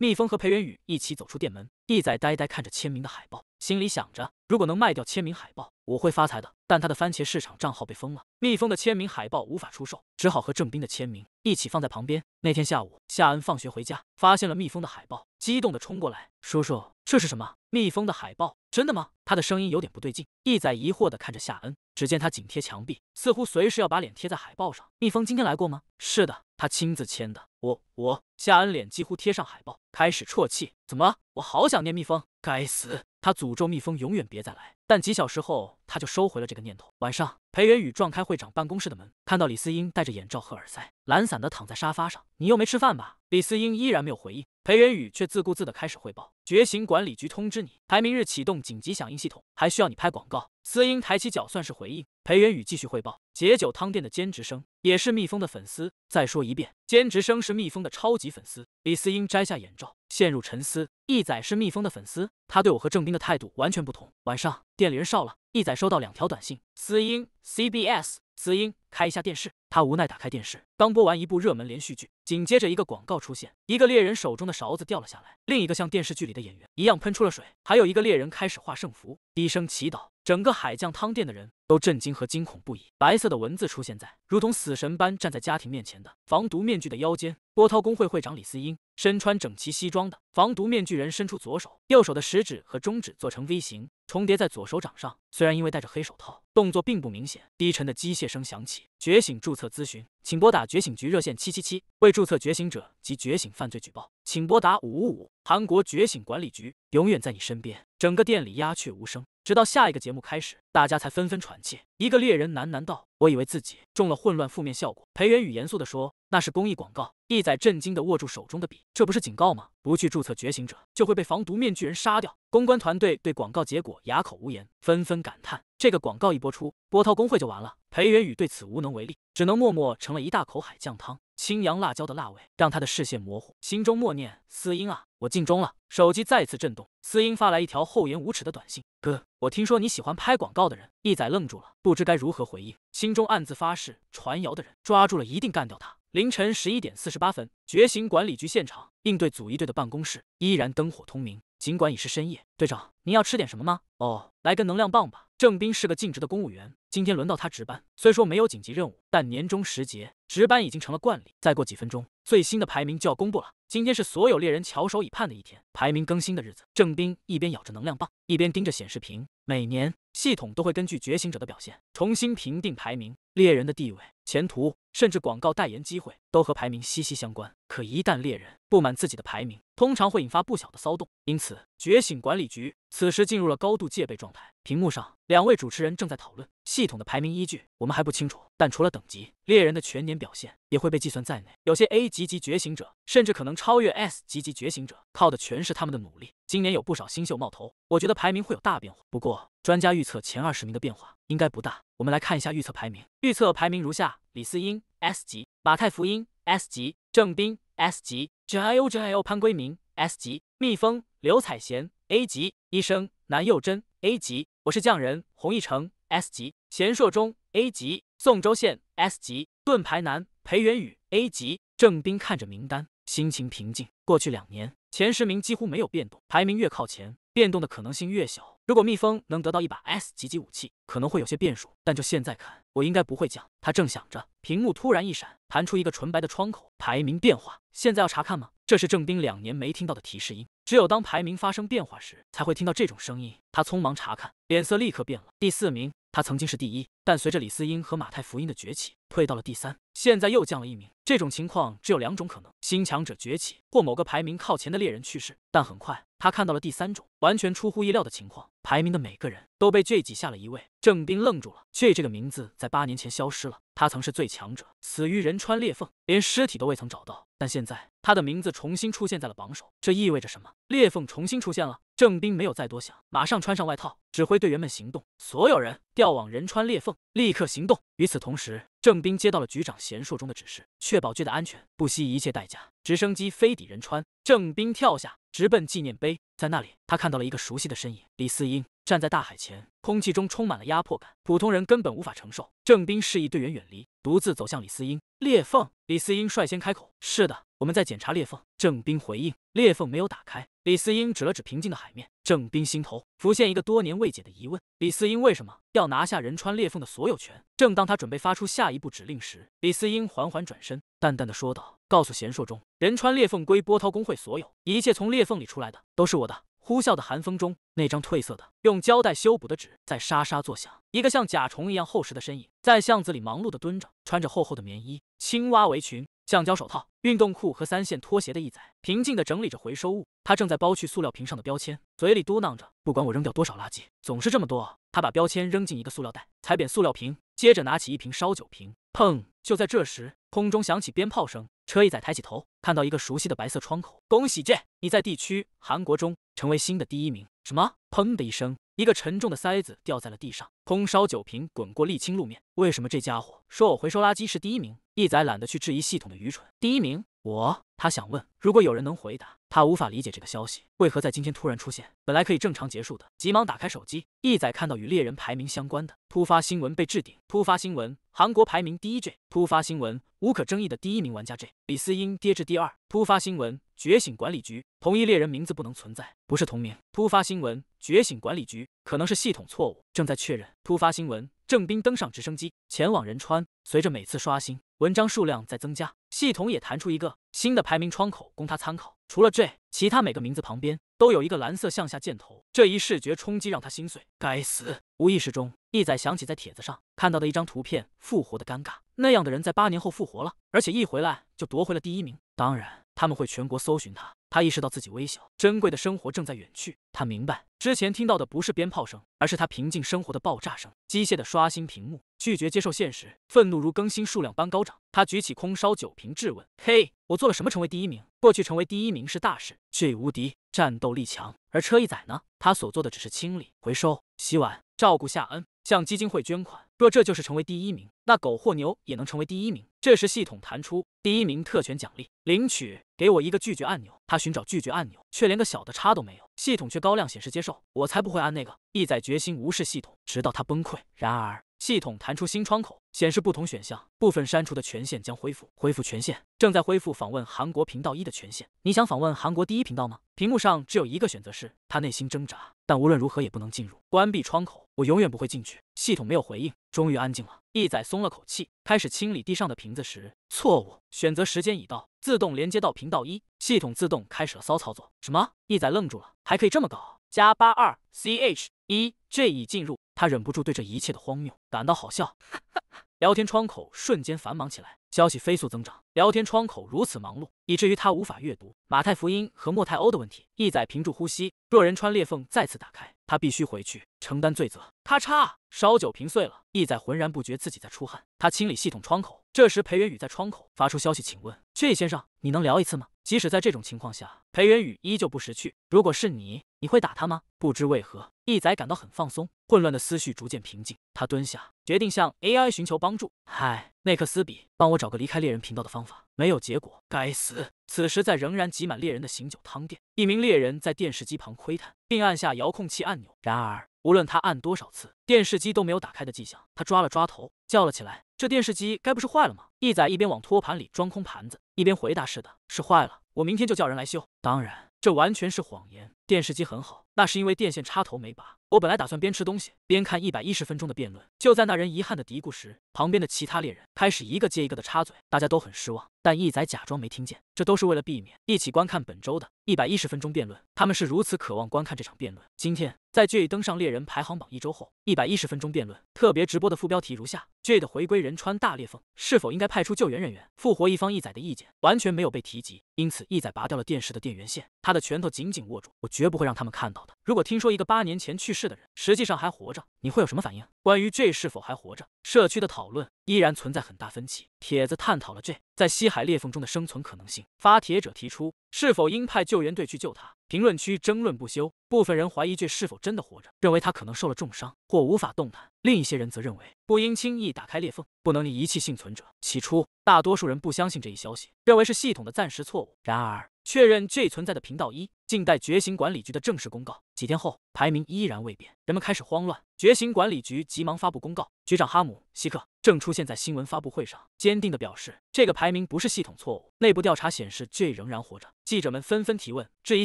蜜蜂和裴元宇一起走出店门，一仔呆呆看着签名的海报，心里想着：如果能卖掉签名海报，我会发财的。但他的番茄市场账号被封了，蜜蜂的签名海报无法出售，只好和郑斌的签名一起放在旁边。那天下午，夏恩放学回家，发现了蜜蜂的海报，激动地冲过来：“叔叔，这是什么？蜜蜂的海报，真的吗？”他的声音有点不对劲。一仔疑惑地看着夏恩。只见他紧贴墙壁，似乎随时要把脸贴在海报上。蜜蜂今天来过吗？是的，他亲自签的。我我夏恩脸几乎贴上海报，开始啜泣。怎么？我好想念蜜蜂。该死！他诅咒蜜蜂永远别再来。但几小时后，他就收回了这个念头。晚上，裴元宇撞开会长办公室的门，看到李思英戴着眼罩和耳塞，懒散的躺在沙发上。你又没吃饭吧？李思英依然没有回应。裴元宇却自顾自的开始汇报。觉醒管理局通知你，排名日启动紧急响应系统，还需要你拍广告。思英抬起脚，算是回应。裴元宇继续汇报：解酒汤店的兼职生也是蜜蜂的粉丝。再说一遍，兼职生是蜜蜂的超级粉丝。李思英摘下眼罩，陷入沉思。义仔是蜜蜂的粉丝，他对我和郑斌的态度完全不同。晚上店里人少了，义仔收到两条短信：思英，C B S。思英，开一下电视。他无奈打开电视，刚播完一部热门连续剧，紧接着一个广告出现。一个猎人手中的勺子掉了下来，另一个像电视剧里的演员一样喷出了水，还有一个猎人开始画圣符，低声祈祷。整个海酱汤店的人都震惊和惊恐不已。白色的文字出现在如同死神般站在家庭面前的防毒面具的腰间。波涛工会会长李思英，身穿整齐西装的防毒面具人伸出左手，右手的食指和中指做成 V 型。重叠在左手掌上，虽然因为戴着黑手套，动作并不明显。低沉的机械声响起：“觉醒注册咨询，请拨打觉醒局热线七七七，为注册觉醒者及觉醒犯罪举报，请拨打五五五。韩国觉醒管理局永远在你身边。”整个店里鸦雀无声，直到下一个节目开始，大家才纷纷喘气。一个猎人喃喃道：“我以为自己中了混乱负面效果。”裴元宇严肃的说：“那是公益广告。”一仔震惊地握住手中的笔，这不是警告吗？不去注册觉醒者，就会被防毒面具人杀掉。公关团队对广告结果哑口无言，纷纷感叹：这个广告一播出，波涛工会就完了。裴元宇对此无能为力，只能默默盛了一大口海酱汤，青阳辣椒的辣味让他的视线模糊，心中默念：司音啊，我尽忠了。手机再次震动，司音发来一条厚颜无耻的短信：哥，我听说你喜欢拍广告的人。一仔愣住了，不知该如何回应，心中暗自发誓：传谣的人抓住了，一定干掉他。凌晨十一点四十八分，觉醒管理局现场应对组一队的办公室依然灯火通明，尽管已是深夜。队长，您要吃点什么吗？哦，来根能量棒吧。郑斌是个尽职的公务员，今天轮到他值班。虽说没有紧急任务，但年终时节值班已经成了惯例。再过几分钟，最新的排名就要公布了。今天是所有猎人翘首以盼的一天，排名更新的日子。郑斌一边咬着能量棒，一边盯着显示屏。每年系统都会根据觉醒者的表现重新评定排名，猎人的地位、前途，甚至广告代言机会都和排名息息相关。可一旦猎人不满自己的排名，通常会引发不小的骚动。因此，觉醒管理局此时进入了高度戒备状态。屏幕上，两位主持人正在讨论系统的排名依据。我们还不清楚，但除了等级，猎人的全年表现也会被计算在内。有些 A 级级觉醒者甚至可能超越 S 级级觉醒者，靠的全是他们的努力。今年有不少新秀冒头，我觉得排名会有大变化。不过，专家预测前二十名的变化应该不大。我们来看一下预测排名。预测排名如下：李思英 S 级，马太福音 S 级，郑斌 S 级，J O J O 潘圭明 S 级，蜜蜂刘彩贤 A 级，医生南佑真 A 级。我是匠人洪一成，S 级贤硕中，A 级宋州县，S 级盾牌男裴元宇，A 级郑斌看着名单，心情平静。过去两年前十名几乎没有变动，排名越靠前。变动的可能性越小。如果蜜蜂能得到一把 S 级级武器，可能会有些变数。但就现在看，我应该不会降。他正想着，屏幕突然一闪，弹出一个纯白的窗口，排名变化。现在要查看吗？这是郑兵两年没听到的提示音，只有当排名发生变化时才会听到这种声音。他匆忙查看，脸色立刻变了。第四名，他曾经是第一，但随着李思英和马太福音的崛起，退到了第三。现在又降了一名。这种情况只有两种可能：新强者崛起，或某个排名靠前的猎人去世。但很快。他看到了第三种完全出乎意料的情况，排名的每个人都被 J 挤下了一位。郑斌愣住了，J 这个名字在八年前消失了，他曾是最强者，死于仁川裂缝，连尸体都未曾找到。但现在他的名字重新出现在了榜首，这意味着什么？裂缝重新出现了。郑斌没有再多想，马上穿上外套，指挥队员们行动。所有人调往仁川裂缝，立刻行动。与此同时。郑斌接到了局长贤硕中的指示，确保剧的安全，不惜一切代价。直升机飞抵仁川，郑斌跳下，直奔纪念碑。在那里，他看到了一个熟悉的身影——李思英，站在大海前，空气中充满了压迫感，普通人根本无法承受。郑斌示意队员远离，独自走向李思英。裂缝。李思英率先开口：“是的，我们在检查裂缝。”郑斌回应：“裂缝没有打开。”李思英指了指平静的海面，郑冰心头浮现一个多年未解的疑问：李思英为什么要拿下仁川裂缝的所有权？正当他准备发出下一步指令时，李思英缓缓转身，淡淡的说道：“告诉贤硕中，仁川裂缝归波涛工会所有，一切从裂缝里出来的都是我的。”呼啸的寒风中，那张褪色的、用胶带修补的纸在沙沙作响。一个像甲虫一样厚实的身影在巷子里忙碌地蹲着，穿着厚厚的棉衣、青蛙围裙。橡胶手套、运动裤和三线拖鞋的义仔平静地整理着回收物。他正在剥去塑料瓶上的标签，嘴里嘟囔着：“不管我扔掉多少垃圾，总是这么多。”他把标签扔进一个塑料袋，踩扁塑料瓶，接着拿起一瓶烧酒瓶。砰！就在这时，空中响起鞭炮声。车一仔抬起头，看到一个熟悉的白色窗口：“恭喜 J，你在地区韩国中成为新的第一名。”什么？砰的一声，一个沉重的塞子掉在了地上，空烧酒瓶滚过沥青路面。为什么这家伙说我回收垃圾是第一名？一仔懒得去质疑系统的愚蠢。第一名，我他想问，如果有人能回答，他无法理解这个消息为何在今天突然出现。本来可以正常结束的，急忙打开手机。一仔看到与猎人排名相关的突发新闻被置顶。突发新闻：韩国排名第一 J。突发新闻：无可争议的第一名玩家 J 李思英跌至第二。突发新闻：觉醒管理局同意猎人名字不能存在，不是同名。突发新闻：觉醒管理局可能是系统错误，正在确认。突发新闻。郑斌登上直升机前往仁川。随着每次刷新，文章数量在增加，系统也弹出一个新的排名窗口供他参考。除了这，其他每个名字旁边都有一个蓝色向下箭头，这一视觉冲击让他心碎。该死！无意识中，一仔想起在帖子上看到的一张图片，复活的尴尬。那样的人在八年后复活了，而且一回来就夺回了第一名。当然，他们会全国搜寻他。他意识到自己微小、珍贵的生活正在远去。他明白之前听到的不是鞭炮声，而是他平静生活的爆炸声。机械的刷新屏幕，拒绝接受现实，愤怒如更新数量般高涨。他举起空烧酒瓶质问：“嘿，我做了什么成为第一名？过去成为第一名是大事，G 无敌，战斗力强。而车一仔呢？他所做的只是清理、回收、洗碗、照顾夏恩。”向基金会捐款，若这就是成为第一名，那狗或牛也能成为第一名。这时系统弹出第一名特权奖励，领取给我一个拒绝按钮。他寻找拒绝按钮，却连个小的叉都没有，系统却高亮显示接受。我才不会按那个。意在决心无视系统，直到他崩溃。然而系统弹出新窗口，显示不同选项，部分删除的权限将恢复。恢复权限正在恢复访问韩国频道一的权限。你想访问韩国第一频道吗？屏幕上只有一个选择是，他内心挣扎，但无论如何也不能进入。关闭窗口。我永远不会进去。系统没有回应，终于安静了。一仔松了口气，开始清理地上的瓶子时，错误选择时间已到，自动连接到频道一。系统自动开始了骚操作。什么？一仔愣住了，还可以这么搞？加八二 ch 一 j 已进入。他忍不住对这一切的荒谬感到好笑。哈哈。聊天窗口瞬间繁忙起来，消息飞速增长。聊天窗口如此忙碌，以至于他无法阅读马太福音和莫泰欧的问题。一仔屏住呼吸，若人穿裂缝再次打开。他必须回去承担罪责。咔嚓，烧酒瓶碎了。意在浑然不觉自己在出汗。他清理系统窗口。这时，裴元宇在窗口发出消息，请问薛先生，你能聊一次吗？即使在这种情况下，裴元宇依旧不识趣。如果是你，你会打他吗？不知为何，一仔感到很放松，混乱的思绪逐渐平静。他蹲下，决定向 AI 寻求帮助。嗨，内克斯比，帮我找个离开猎人频道的方法。没有结果，该死！此时，在仍然挤满猎人的醒酒汤店，一名猎人在电视机旁窥探，并按下遥控器按钮。然而，无论他按多少次，电视机都没有打开的迹象。他抓了抓头，叫了起来。这电视机该不是坏了吗？义仔一边往托盘里装空盘子，一边回答：“是的，是坏了，我明天就叫人来修。”当然，这完全是谎言。电视机很好，那是因为电线插头没拔。我本来打算边吃东西边看一百一十分钟的辩论。就在那人遗憾的嘀咕时，旁边的其他猎人开始一个接一个的插嘴，大家都很失望，但一仔假装没听见。这都是为了避免一起观看本周的一百一十分钟辩论。他们是如此渴望观看这场辩论。今天在 J 登上猎人排行榜一周后，一百一十分钟辩论特别直播的副标题如下：J 的回归仁川大裂缝是否应该派出救援人员复活一方一仔的意见完全没有被提及，因此一仔拔掉了电视的电源线，他的拳头紧紧握住。我。绝不会让他们看到的。如果听说一个八年前去世的人实际上还活着，你会有什么反应？关于 J 是否还活着，社区的讨论依然存在很大分歧。帖子探讨了 J 在西海裂缝中的生存可能性。发帖者提出是否应派救援队去救他。评论区争论不休，部分人怀疑 J 是否真的活着，认为他可能受了重伤或无法动弹；另一些人则认为不应轻易打开裂缝，不能一遗弃幸存者。起初，大多数人不相信这一消息，认为是系统的暂时错误。然而，确认 J 存在的频道一。静待觉醒管理局的正式公告。几天后，排名依然未变，人们开始慌乱。觉醒管理局急忙发布公告，局长哈姆·希克正出现在新闻发布会上，坚定地表示这个排名不是系统错误。内部调查显示 J 仍然活着。记者们纷纷提问，质疑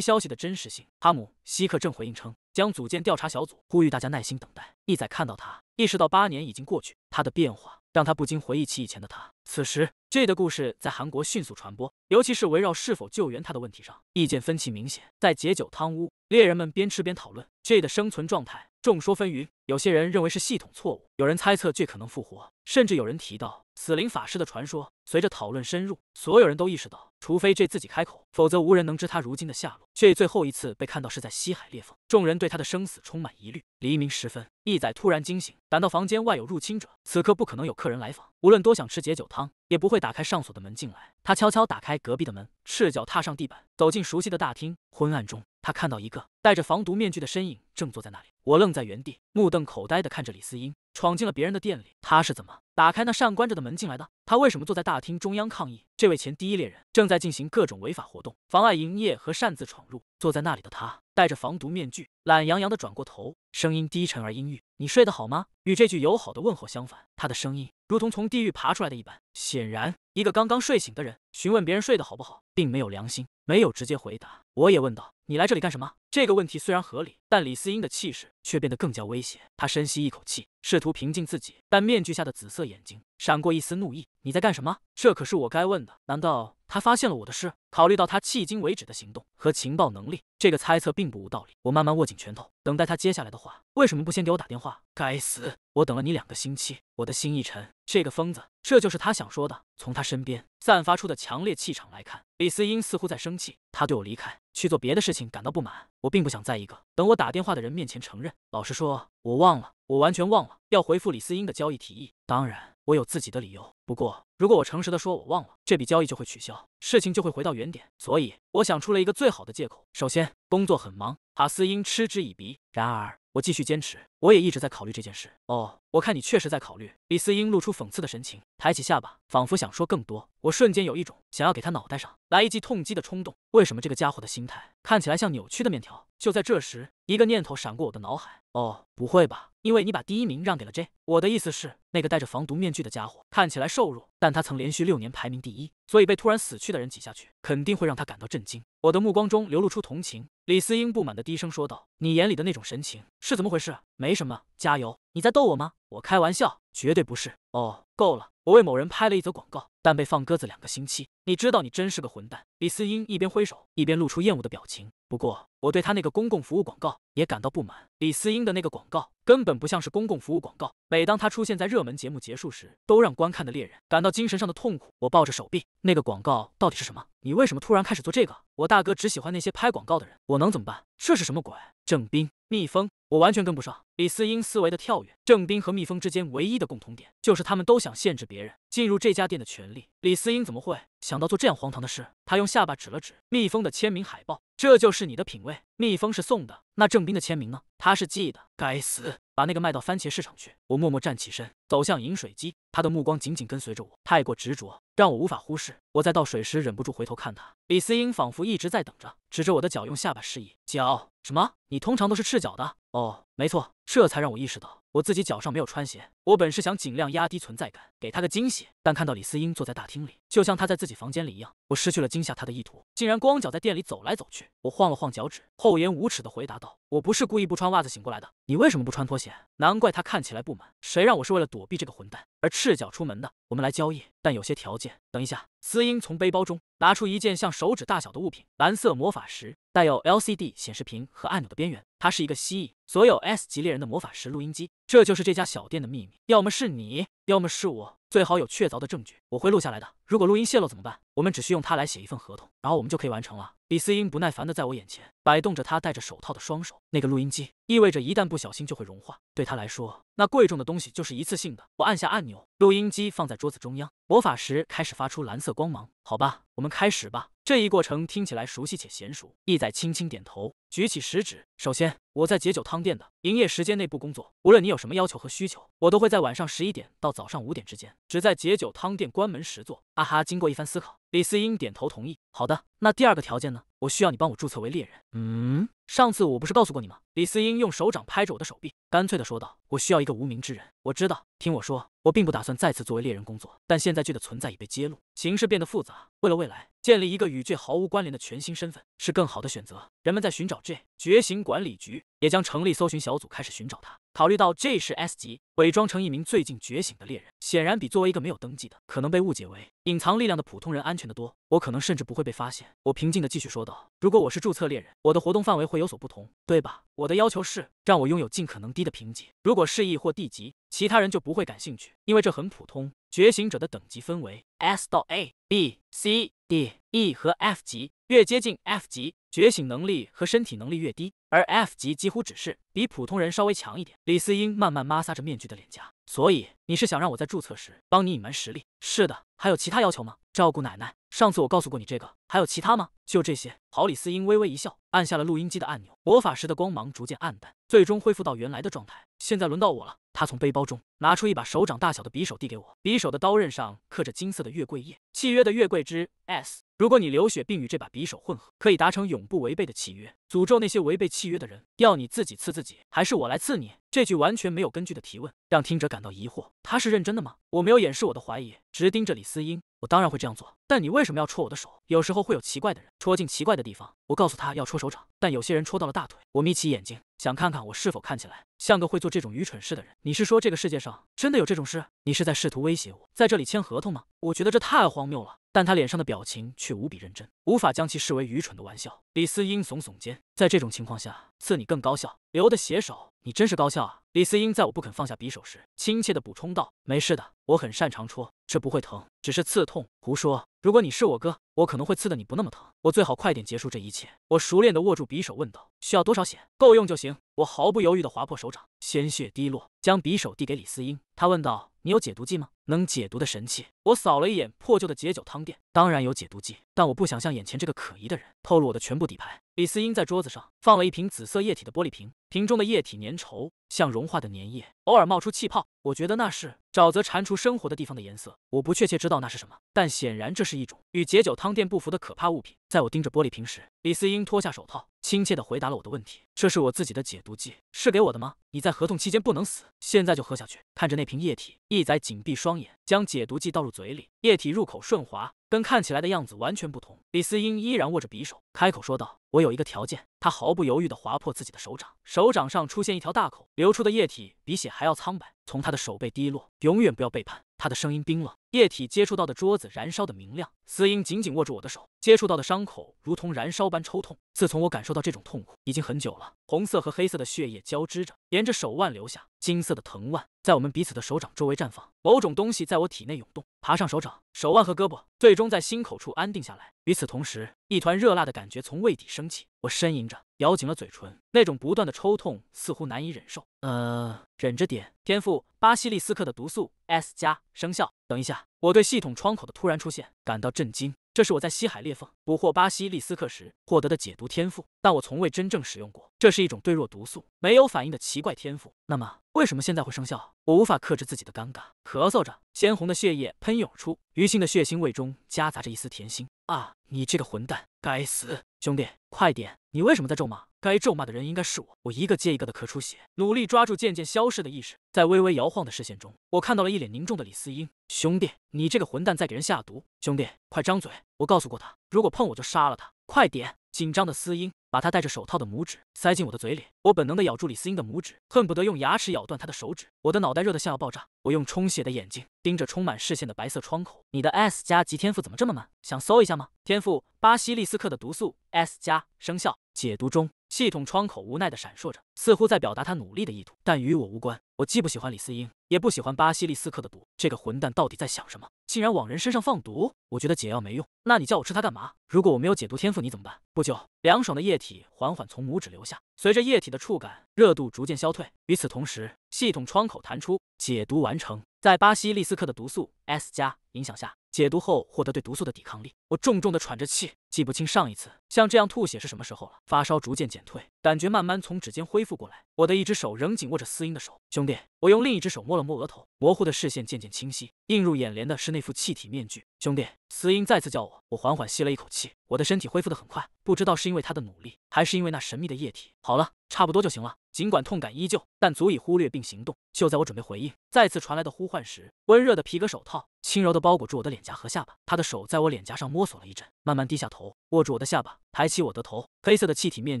消息的真实性。哈姆·希克正回应称将组建调查小组，呼吁大家耐心等待。一仔看到他。意识到八年已经过去，他的变化让他不禁回忆起以前的他。此时，J 的故事在韩国迅速传播，尤其是围绕是否救援他的问题上，意见分歧明显。在解酒汤屋，猎人们边吃边讨论 J 的生存状态，众说纷纭。有些人认为是系统错误，有人猜测 J 可能复活，甚至有人提到死灵法师的传说。随着讨论深入，所有人都意识到。除非这自己开口，否则无人能知他如今的下落。这最后一次被看到是在西海裂缝，众人对他的生死充满疑虑。黎明时分，义仔突然惊醒，感到房间外有入侵者。此刻不可能有客人来访，无论多想吃解酒汤，也不会打开上锁的门进来。他悄悄打开隔壁的门，赤脚踏上地板，走进熟悉的大厅。昏暗中。他看到一个戴着防毒面具的身影正坐在那里，我愣在原地，目瞪口呆地看着李思英闯进了别人的店里。他是怎么打开那扇关着的门进来的？他为什么坐在大厅中央抗议？这位前第一猎人正在进行各种违法活动，妨碍营业和擅自闯入。坐在那里的他戴着防毒面具，懒洋洋地转过头，声音低沉而阴郁：“你睡得好吗？”与这句友好的问候相反，他的声音如同从地狱爬出来的一般。显然，一个刚刚睡醒的人询问别人睡得好不好，并没有良心，没有直接回答。我也问道。你来这里干什么？这个问题虽然合理，但李思英的气势却变得更加威胁。他深吸一口气，试图平静自己，但面具下的紫色眼睛闪过一丝怒意。你在干什么？这可是我该问的。难道他发现了我的事？考虑到他迄今为止的行动和情报能力，这个猜测并不无道理。我慢慢握紧拳头，等待他接下来的话。为什么不先给我打电话？该死，我等了你两个星期。我的心一沉，这个疯子，这就是他想说的。从他身边。散发出的强烈气场来看，李思英似乎在生气，他对我离开去做别的事情感到不满。我并不想在一个等我打电话的人面前承认，老实说，我忘了，我完全忘了要回复李思英的交易提议。当然，我有自己的理由，不过如果我诚实的说，我忘了这笔交易就会取消，事情就会回到原点。所以，我想出了一个最好的借口。首先，工作很忙。塔斯英嗤之以鼻。然而，我继续坚持，我也一直在考虑这件事。哦，我看你确实在考虑。李思英露出讽刺的神情，抬起下巴，仿佛想说更多。我瞬间有一种想要给他脑袋上来一记痛击的冲动。为什么这个家伙的心态看起来像扭曲的面条？就在这时，一个念头闪过我的脑海。哦，不会吧？因为你把第一名让给了 J，我的意思是那个戴着防毒面具的家伙，看起来瘦弱，但他曾连续六年排名第一，所以被突然死去的人挤下去，肯定会让他感到震惊。我的目光中流露出同情。李思英不满地低声说道：“你眼里的那种神情是怎么回事？”“没什么，加油。”“你在逗我吗？”“我开玩笑，绝对不是。”“哦，够了，我为某人拍了一则广告，但被放鸽子两个星期。你知道，你真是个混蛋。”李思英一边挥手，一边露出厌恶的表情。不过，我对他那个公共服务广告也感到不满。李思英的那个广告根本不像是公共服务广告。每当他出现在热门节目结束时，都让观看的猎人感到精神上的痛苦。我抱着手臂，那个广告到底是什么？你为什么突然开始做这个？我大哥只喜欢那些拍广告的人，我能怎么办？这是什么鬼？郑斌，蜜蜂，我完全跟不上李思英思维的跳跃。郑斌和蜜蜂之间唯一的共同点，就是他们都想限制别人进入这家店的权利。李思英怎么会想到做这样荒唐的事？他用下巴指了指蜜蜂的签名海报，这就是你的品味。蜜蜂是送的，那郑斌的签名呢？他是寄的。该死，把那个卖到番茄市场去。我默默站起身，走向饮水机。他的目光紧紧跟随着我，太过执着。让我无法忽视。我在倒水时忍不住回头看他，李思英仿佛一直在等着，指着我的脚用下巴示意：“脚什么？你通常都是赤脚的？”“哦，没错。”这才让我意识到我自己脚上没有穿鞋。我本是想尽量压低存在感，给他个惊喜，但看到李思英坐在大厅里，就像他在自己房间里一样，我失去了惊吓他的意图，竟然光脚在店里走来走去。我晃了晃脚趾，厚颜无耻地回答道：“我不是故意不穿袜子醒过来的，你为什么不穿拖鞋？难怪他看起来不满，谁让我是为了躲避这个混蛋而赤脚出门的？我们来交易，但有些条件。等一下，思英从背包中拿出一件像手指大小的物品，蓝色魔法石，带有 LCD 显示屏和按钮的边缘，它是一个蜥蜴，所有 S 级猎人的魔法石录音机，这就是这家小店的秘密。”要么是你，要么是我，最好有确凿的证据，我会录下来的。如果录音泄露怎么办？我们只需用它来写一份合同，然后我们就可以完成了。李思英不耐烦的在我眼前摆动着她戴着手套的双手。那个录音机意味着一旦不小心就会融化，对他来说，那贵重的东西就是一次性的。我按下按钮，录音机放在桌子中央，魔法石开始发出蓝色光芒。好吧，我们开始吧。这一过程听起来熟悉且娴熟，意仔轻轻点头，举起食指。首先，我在解酒汤店的营业时间内部工作，无论你有什么要求和需求，我都会在晚上十一点到早上五点之间，只在解酒汤店关门时做。啊哈！经过一番思考，李思英点头同意。好的，那第二个条件呢？我需要你帮我注册为猎人。嗯，上次我不是告诉过你吗？李思英用手掌拍着我的手臂，干脆的说道：“我需要一个无名之人。我知道，听我说，我并不打算再次作为猎人工作，但现在剧的存在已被揭露，形势变得复杂。为了未来。”建立一个与 J 毫无关联的全新身份是更好的选择。人们在寻找 J，觉醒管理局也将成立搜寻小组开始寻找他。考虑到 J 是 S 级，伪装成一名最近觉醒的猎人，显然比作为一个没有登记的、可能被误解为隐藏力量的普通人安全的多。我可能甚至不会被发现。我平静地继续说道：“如果我是注册猎人，我的活动范围会有所不同，对吧？”我的要求是让我拥有尽可能低的评级。如果是意或 D 级，其他人就不会感兴趣，因为这很普通。觉醒者的等级分为 S 到 A、B、C、D、E 和 F 级，越接近 F 级，觉醒能力和身体能力越低，而 F 级几乎只是比普通人稍微强一点。李思英慢慢摩挲着面具的脸颊，所以你是想让我在注册时帮你隐瞒实力？是的。还有其他要求吗？照顾奶奶。上次我告诉过你这个，还有其他吗？就这些。豪里斯英微微一笑，按下了录音机的按钮，魔法师的光芒逐渐暗淡，最终恢复到原来的状态。现在轮到我了。他从背包中拿出一把手掌大小的匕首，递给我。匕首的刀刃上刻着金色的月桂叶契约的月桂枝。S，如果你流血并与这把匕首混合，可以达成永不违背的契约，诅咒那些违背契约的人。要你自己刺自己，还是我来刺你？这句完全没有根据的提问，让听者感到疑惑。他是认真的吗？我没有掩饰我的怀疑，直盯着李。司音，我当然会这样做，但你为什么要戳我的手？有时候会有奇怪的人戳进奇怪的地方。我告诉他要戳手掌，但有些人戳到了大腿。我眯起眼睛。想看看我是否看起来像个会做这种愚蠢事的人？你是说这个世界上真的有这种事？你是在试图威胁我在这里签合同吗？我觉得这太荒谬了，但他脸上的表情却无比认真，无法将其视为愚蠢的玩笑。李思英耸耸肩，在这种情况下刺你更高效。刘的携手，你真是高效啊！李思英在我不肯放下匕首时，亲切地补充道：“没事的，我很擅长戳，这不会疼，只是刺痛。”胡说！如果你是我哥，我可能会刺得你不那么疼。我最好快点结束这一切。我熟练地握住匕首，问道：“需要多少血？够用就行。”我毫不犹豫地划破手掌，鲜血滴落，将匕首递给李思英。他问道：“你有解毒剂吗？能解毒的神器？”我扫了一眼破旧的解酒汤店，当然有解毒剂，但我不想向眼前这个可疑的人透露我的全部底牌。李思英在桌子上放了一瓶紫色液体的玻璃瓶。瓶中的液体粘稠，像融化的粘液，偶尔冒出气泡。我觉得那是沼泽蟾蜍生活的地方的颜色。我不确切知道那是什么，但显然这是一种与解酒汤店不符的可怕物品。在我盯着玻璃瓶时，李思英脱下手套，亲切地回答了我的问题：“这是我自己的解毒剂，是给我的吗？你在合同期间不能死，现在就喝下去。”看着那瓶液体，一仔紧闭双眼，将解毒剂倒入嘴里，液体入口顺滑，跟看起来的样子完全不同。李思英依然握着匕首，开口说道：“我有一个条件。”他毫不犹豫地划破自己的手掌，手掌上出现一条大口，流出的液体比血还要苍白，从他的手背滴落。永远不要背叛。他的声音冰冷，液体接触到的桌子燃烧的明亮。司音紧紧握住我的手，接触到的伤口如同燃烧般抽痛。自从我感受到这种痛苦，已经很久了。红色和黑色的血液交织着，沿着手腕流下，金色的藤蔓。在我们彼此的手掌周围绽放，某种东西在我体内涌动，爬上手掌、手腕和胳膊，最终在心口处安定下来。与此同时，一团热辣的感觉从胃底升起，我呻吟着，咬紧了嘴唇，那种不断的抽痛似乎难以忍受。呃，忍着点。天赋巴西利斯克的毒素 S 加生效。等一下，我对系统窗口的突然出现感到震惊。这是我在西海裂缝捕获巴西利斯克时获得的解毒天赋，但我从未真正使用过。这是一种对弱毒素没有反应的奇怪天赋。那么，为什么现在会生效？我无法克制自己的尴尬，咳嗽着。鲜红的血液喷涌出，于心的血腥味中夹杂着一丝甜心。啊！你这个混蛋，该死！兄弟，快点！你为什么在咒骂？该咒骂的人应该是我。我一个接一个的咳出血，努力抓住渐渐消逝的意识。在微微摇晃的视线中，我看到了一脸凝重的李思英。兄弟，你这个混蛋在给人下毒！兄弟，快张嘴！我告诉过他，如果碰我就杀了他。快点！紧张的思英。把他戴着手套的拇指塞进我的嘴里，我本能地咬住李思英的拇指，恨不得用牙齿咬断他的手指。我的脑袋热得像要爆炸，我用充血的眼睛盯着充满视线的白色窗口。你的 S 加级天赋怎么这么慢？想搜一下吗？天赋：巴西利斯克的毒素 S 加生效，解毒中。系统窗口无奈地闪烁着，似乎在表达他努力的意图，但与我无关。我既不喜欢李思英，也不喜欢巴西利斯克的毒。这个混蛋到底在想什么？竟然往人身上放毒，我觉得解药没用。那你叫我吃它干嘛？如果我没有解毒天赋，你怎么办？不久，凉爽的液体缓缓从拇指流下，随着液体的触感，热度逐渐消退。与此同时，系统窗口弹出，解毒完成。在巴西利斯克的毒素 S 加影响下，解毒后获得对毒素的抵抗力。我重重的喘着气。记不清上一次像这样吐血是什么时候了。发烧逐渐减退，感觉慢慢从指尖恢复过来。我的一只手仍紧握着司音的手，兄弟，我用另一只手摸了摸额头，模糊的视线渐渐清晰，映入眼帘的是那副气体面具。兄弟，司音再次叫我，我缓缓吸了一口气，我的身体恢复得很快，不知道是因为他的努力，还是因为那神秘的液体。好了，差不多就行了。尽管痛感依旧，但足以忽略并行动。就在我准备回应再次传来的呼唤时，温热的皮革手套轻柔地包裹住我的脸颊和下巴，他的手在我脸颊上摸索了一阵。慢慢低下头，握住我的下巴，抬起我的头，黑色的气体面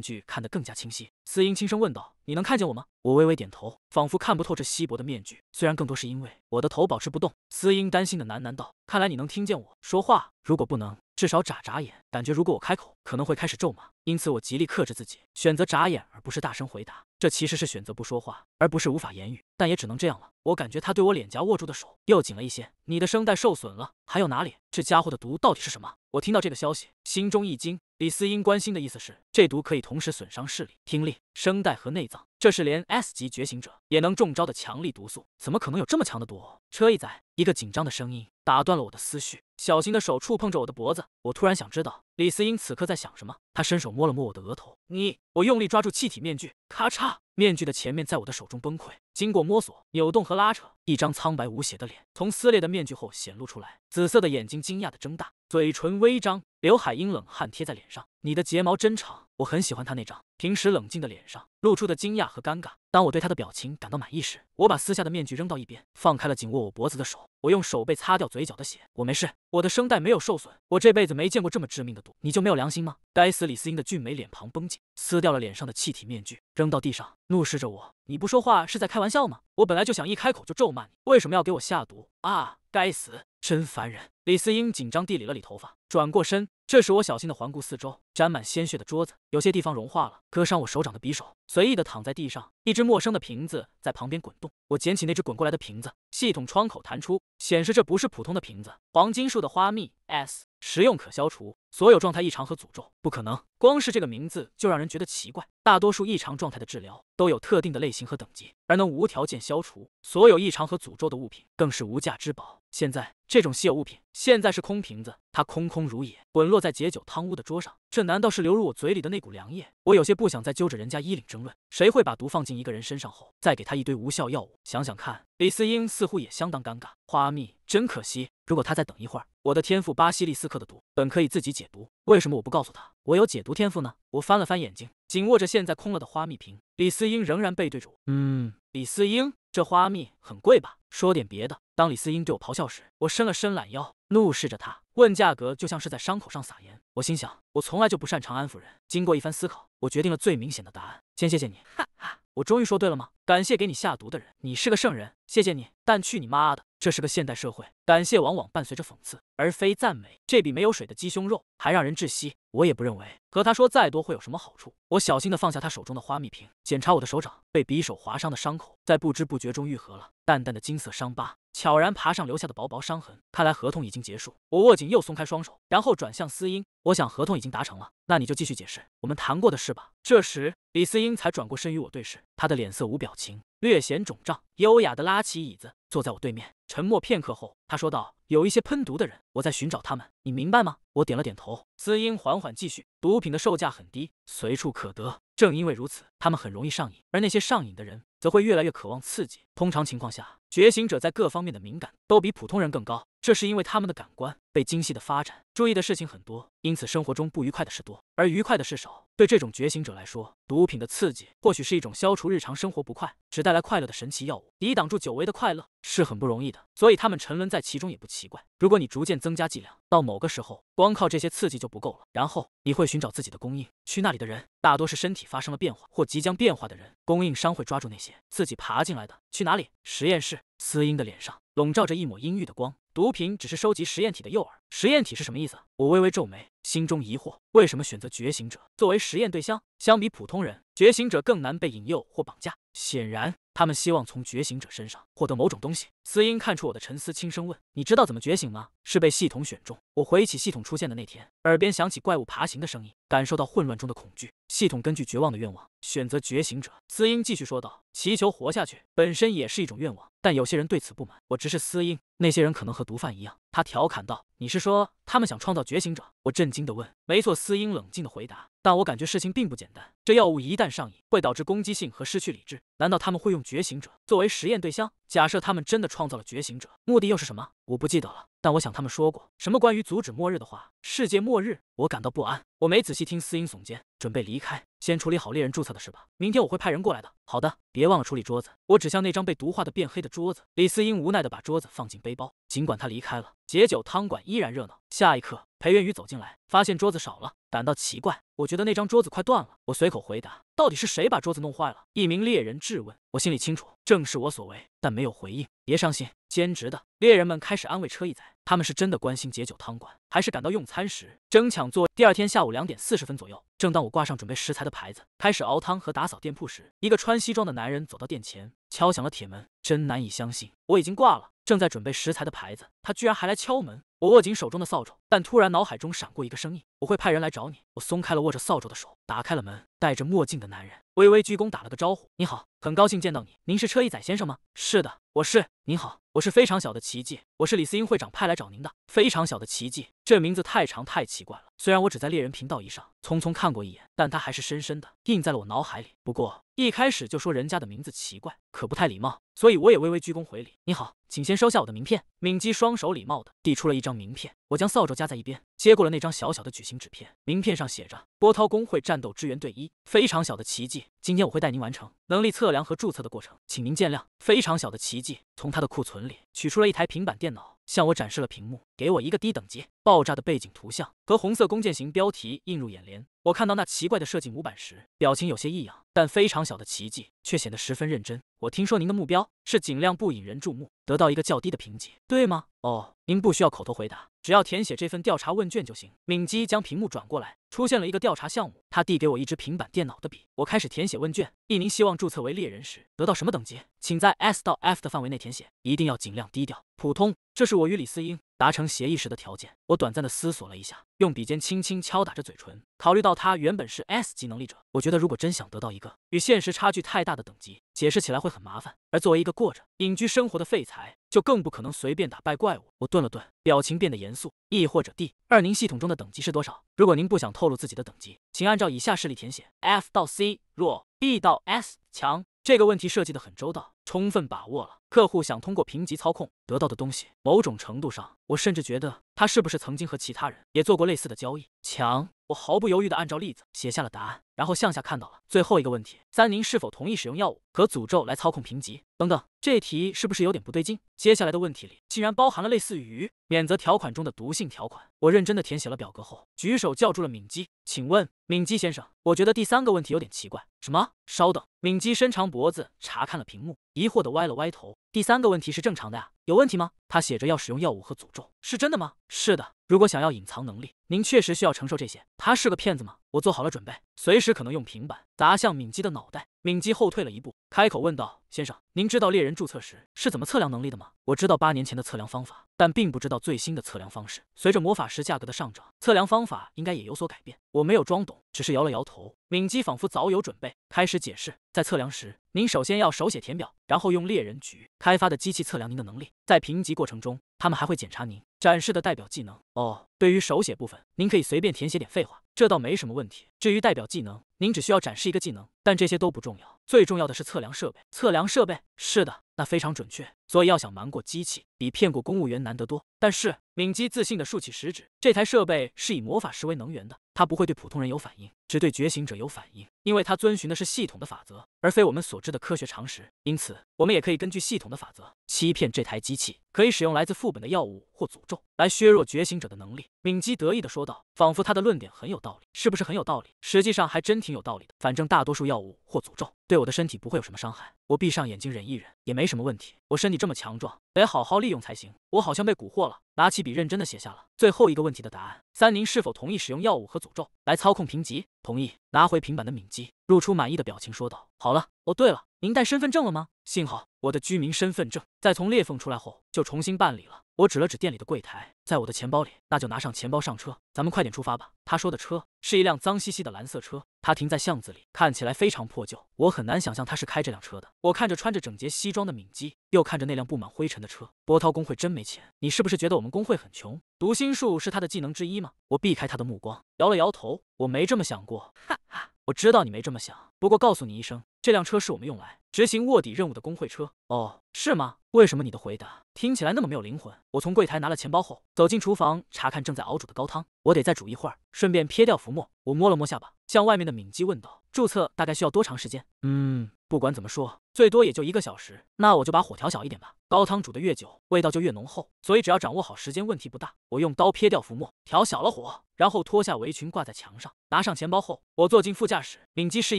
具看得更加清晰。司音轻声问道：“你能看见我吗？”我微微点头，仿佛看不透这稀薄的面具。虽然更多是因为我的头保持不动。司音担心的喃喃道：“看来你能听见我说话。如果不能，至少眨眨眼。感觉如果我开口，可能会开始咒骂，因此我极力克制自己，选择眨眼而不是大声回答。这其实是选择不说话，而不是无法言语。但也只能这样了。我感觉他对我脸颊握住的手又紧了一些。你的声带受损了，还有哪里？这家伙的毒到底是什么？”我听到这个消息，心中一惊。李思英关心的意思是，这毒可以同时损伤视力、听力、声带和内脏，这是连 S 级觉醒者也能中招的强力毒素。怎么可能有这么强的毒？车一载，一个紧张的声音打断了我的思绪，小心的手触碰着我的脖子。我突然想知道李思英此刻在想什么。他伸手摸了摸我的额头。你，我用力抓住气体面具，咔嚓，面具的前面在我的手中崩溃。经过摸索、扭动和拉扯，一张苍白无邪的脸从撕裂的面具后显露出来，紫色的眼睛惊讶的睁大。嘴唇微张，刘海阴冷汗贴在脸上。你的睫毛真长，我很喜欢他那张平时冷静的脸上露出的惊讶和尴尬。当我对他的表情感到满意时，我把撕下的面具扔到一边，放开了紧握我脖子的手。我用手背擦掉嘴角的血，我没事，我的声带没有受损。我这辈子没见过这么致命的毒，你就没有良心吗？该死！李思英的俊美脸庞绷紧，撕掉了脸上的气体面具，扔到地上，怒视着我。你不说话是在开玩笑吗？我本来就想一开口就咒骂你，为什么要给我下毒啊？该死，真烦人！李思英紧张地理了理头发，转过身。这时，我小心地环顾四周，沾满鲜血的桌子，有些地方融化了，割伤我手掌的匕首随意地躺在地上，一只陌生的瓶子在旁边滚动。我捡起那只滚过来的瓶子，系统窗口弹出，显示这不是普通的瓶子，黄金树的花蜜。S 食用可消除所有状态异常和诅咒。不可能，光是这个名字就让人觉得奇怪。大多数异常状态的治疗都有特定的类型和等级，而能无条件消除所有异常和诅咒的物品更是无价之宝。现在这种稀有物品，现在是空瓶子，它空空如也，滚落在解酒汤屋的桌上。这难道是流入我嘴里的那股凉液？我有些不想再揪着人家衣领争论，谁会把毒放进一个人身上后再给他一堆无效药物？想想看，李思英似乎也相当尴尬。花蜜，真可惜。如果他再等一会儿，我的天赋巴西利斯克的毒本可以自己解毒，为什么我不告诉他我有解毒天赋呢？我翻了翻眼睛，紧握着现在空了的花蜜瓶。李思英仍然背对着我。嗯，李思英，这花蜜很贵吧？说点别的。当李思英对我咆哮时，我伸了伸懒腰，怒视着他，问价格就像是在伤口上撒盐。我心想，我从来就不擅长安抚人。经过一番思考，我决定了最明显的答案：先谢谢你。哈哈，我终于说对了吗？感谢给你下毒的人，你是个圣人，谢谢你。但去你妈的！这是个现代社会，感谢往往伴随着讽刺，而非赞美。这比没有水的鸡胸肉还让人窒息。我也不认为和他说再多会有什么好处。我小心地放下他手中的花蜜瓶，检查我的手掌被匕首划伤的伤口，在不知不觉中愈合了，淡淡的金色伤疤悄然爬上留下的薄薄伤痕。看来合同已经结束。我握紧又松开双手，然后转向司音，我想合同已经达成了，那你就继续解释我们谈过的事吧。这时李思英才转过身与我对视，她的脸色无表情。略显肿胀，优雅地拉起椅子，坐在我对面。沉默片刻后，他说道：“有一些喷毒的人，我在寻找他们，你明白吗？”我点了点头。司音缓缓继续：“毒品的售价很低，随处可得。正因为如此，他们很容易上瘾，而那些上瘾的人，则会越来越渴望刺激。通常情况下……”觉醒者在各方面的敏感都比普通人更高，这是因为他们的感官被精细的发展，注意的事情很多，因此生活中不愉快的事多，而愉快的事少。对这种觉醒者来说，毒品的刺激或许是一种消除日常生活不快、只带来快乐的神奇药物。抵挡住久违的快乐是很不容易的，所以他们沉沦在其中也不奇怪。如果你逐渐增加剂量，到某个时候，光靠这些刺激就不够了，然后你会寻找自己的供应。去那里的人大多是身体发生了变化或即将变化的人，供应商会抓住那些自己爬进来的。去哪里？实验室。司音的脸上笼罩着一抹阴郁的光。毒品只是收集实验体的诱饵。实验体是什么意思？我微微皱眉，心中疑惑。为什么选择觉醒者作为实验对象？相比普通人，觉醒者更难被引诱或绑架。显然。他们希望从觉醒者身上获得某种东西。司音看出我的沉思，轻声问：“你知道怎么觉醒吗？”是被系统选中。我回忆起系统出现的那天，耳边响起怪物爬行的声音，感受到混乱中的恐惧。系统根据绝望的愿望选择觉醒者。司音继续说道：“祈求活下去本身也是一种愿望，但有些人对此不满。”我直视司音，那些人可能和毒贩一样，他调侃道。你是说他们想创造觉醒者？我震惊的问。没错，司音冷静的回答。但我感觉事情并不简单。这药物一旦上瘾，会导致攻击性和失去理智。难道他们会用觉醒者作为实验对象？假设他们真的创造了觉醒者，目的又是什么？我不记得了，但我想他们说过什么关于阻止末日的话。世界末日？我感到不安。我没仔细听。司音耸肩，准备离开，先处理好猎人注册的事吧。明天我会派人过来的。好的，别忘了处理桌子。我指向那张被毒化的变黑的桌子。李司音无奈的把桌子放进背包。尽管他离开了，解酒汤馆依然热闹。下一刻，裴元宇走进来，发现桌子少了，感到奇怪。我觉得那张桌子快断了。我随口回答：“到底是谁把桌子弄坏了？”一名猎人质问。我心里清楚，正是我所为，但没有回应。别伤心，兼职的猎人们开始安慰车一仔，他们是真的关心解酒汤馆，还是赶到用餐时争抢座位？第二天下午两点四十分左右，正当我挂上准备食材的牌子，开始熬汤和打扫店铺时，一个穿西装的男人走到店前，敲响了铁门。真难以相信，我已经挂了。正在准备食材的牌子，他居然还来敲门。我握紧手中的扫帚，但突然脑海中闪过一个声音：我会派人来找你。我松开了握着扫帚的手，打开了门。戴着墨镜的男人微微鞠躬，打了个招呼：“你好，很高兴见到你。您是车一仔先生吗？”“是的，我是。”“您好，我是非常小的奇迹。我是李思英会长派来找您的。”“非常小的奇迹”这名字太长太奇怪了。虽然我只在猎人频道一上匆匆看过一眼，但他还是深深的印在了我脑海里。不过。一开始就说人家的名字奇怪，可不太礼貌，所以我也微微鞠躬回礼。你好，请先收下我的名片。敏姬双手礼貌的递出了一张名片，我将扫帚夹在一边，接过了那张小小的矩形纸片。名片上写着“波涛工会战斗支援队一”，非常小的奇迹。今天我会带您完成能力测量和注册的过程，请您见谅。非常小的奇迹从他的库存里取出了一台平板电脑，向我展示了屏幕。给我一个低等级爆炸的背景图像和红色弓箭型标题映入眼帘。我看到那奇怪的设计模板时，表情有些异样。但非常小的奇迹却显得十分认真。我听说您的目标是尽量不引人注目，得到一个较低的评级，对吗？哦，您不需要口头回答，只要填写这份调查问卷就行。敏姬将屏幕转过来。出现了一个调查项目，他递给我一支平板电脑的笔，我开始填写问卷。一，您希望注册为猎人时得到什么等级？请在 S 到 F 的范围内填写，一定要尽量低调。普通，这是我与李思英达成协议时的条件。我短暂的思索了一下，用笔尖轻轻敲打着嘴唇。考虑到他原本是 S 级能力者，我觉得如果真想得到一个与现实差距太大的等级，解释起来会很麻烦。而作为一个过着隐居生活的废材，就更不可能随便打败怪物。我顿了顿，表情变得严肃。E 或者 D。二，您系统中的等级是多少？如果您不想偷。暴露自己的等级，请按照以下示例填写：F 到 C 弱，B 到 S 强。这个问题设计的很周到，充分把握了客户想通过评级操控得到的东西。某种程度上，我甚至觉得他是不是曾经和其他人也做过类似的交易？强，我毫不犹豫的按照例子写下了答案，然后向下看到了最后一个问题：三宁是否同意使用药物和诅咒来操控评级？等等，这题是不是有点不对劲？接下来的问题里竟然包含了类似于免责条款中的毒性条款。我认真的填写了表格后，举手叫住了敏基，请问敏基先生，我觉得第三个问题有点奇怪。什么？稍等。敏基伸长脖子查看了屏幕，疑惑的歪了歪头。第三个问题是正常的呀，有问题吗？他写着要使用药物和诅咒，是真的吗？是的。如果想要隐藏能力，您确实需要承受这些。他是个骗子吗？我做好了准备，随时可能用平板砸向敏基的脑袋。敏基后退了一步，开口问道：“先生，您知道猎人注册时是怎么测量能力的吗？”我知道八年前的测量方法，但并不知道最新的测量方式。随着魔法石价格的上涨，测量方法应该也有所改变。我没有装懂，只是摇了摇头。敏基仿佛早有准备，开始解释：“在测量时，您首先要手写填表，然后用猎人局开发的机器测量您的能力。在评级过程中……”他们还会检查您展示的代表技能哦。对于手写部分，您可以随便填写点废话，这倒没什么问题。至于代表技能，您只需要展示一个技能，但这些都不重要。最重要的是测量设备。测量设备？是的，那非常准确。所以要想瞒过机器，比骗过公务员难得多。但是敏姬自信的竖起食指，这台设备是以魔法石为能源的。它不会对普通人有反应，只对觉醒者有反应，因为它遵循的是系统的法则，而非我们所知的科学常识。因此，我们也可以根据系统的法则欺骗这台机器，可以使用来自副本的药物或诅咒来削弱觉醒者的能力。敏基得意的说道，仿佛他的论点很有道理，是不是很有道理？实际上还真挺有道理的。反正大多数药物或诅咒对我的身体不会有什么伤害，我闭上眼睛忍一忍也没什么问题。我身体这么强壮，得好好利用才行。我好像被蛊惑了，拿起笔认真的写下了。最后一个问题的答案：三宁是否同意使用药物和诅咒来操控评级？同意。拿回平板的敏基露出满意的表情，说道：“好了，哦，对了，您带身份证了吗？幸好我的居民身份证在从裂缝出来后就重新办理了。”我指了指店里的柜台，在我的钱包里，那就拿上钱包上车，咱们快点出发吧。他说的车是一辆脏兮兮的蓝色车，他停在巷子里，看起来非常破旧。我很难想象他是开这辆车的。我看着穿着整洁西装的敏姬，又看着那辆布满灰尘的车，波涛工会真没钱。你是不是觉得我们工会很穷？读心术是他的技能之一吗？我避开他的目光，摇了摇头，我没这么想过。哈哈，我知道你没这么想。不过告诉你一声，这辆车是我们用来执行卧底任务的工会车。哦。是吗？为什么你的回答听起来那么没有灵魂？我从柜台拿了钱包后，走进厨房查看正在熬煮的高汤。我得再煮一会儿，顺便撇掉浮沫。我摸了摸下巴，向外面的敏姬问道：“注册大概需要多长时间？”嗯，不管怎么说。最多也就一个小时，那我就把火调小一点吧。高汤煮的越久，味道就越浓厚，所以只要掌握好时间，问题不大。我用刀撇掉浮沫，调小了火，然后脱下围裙挂在墙上，拿上钱包后，我坐进副驾驶。领机示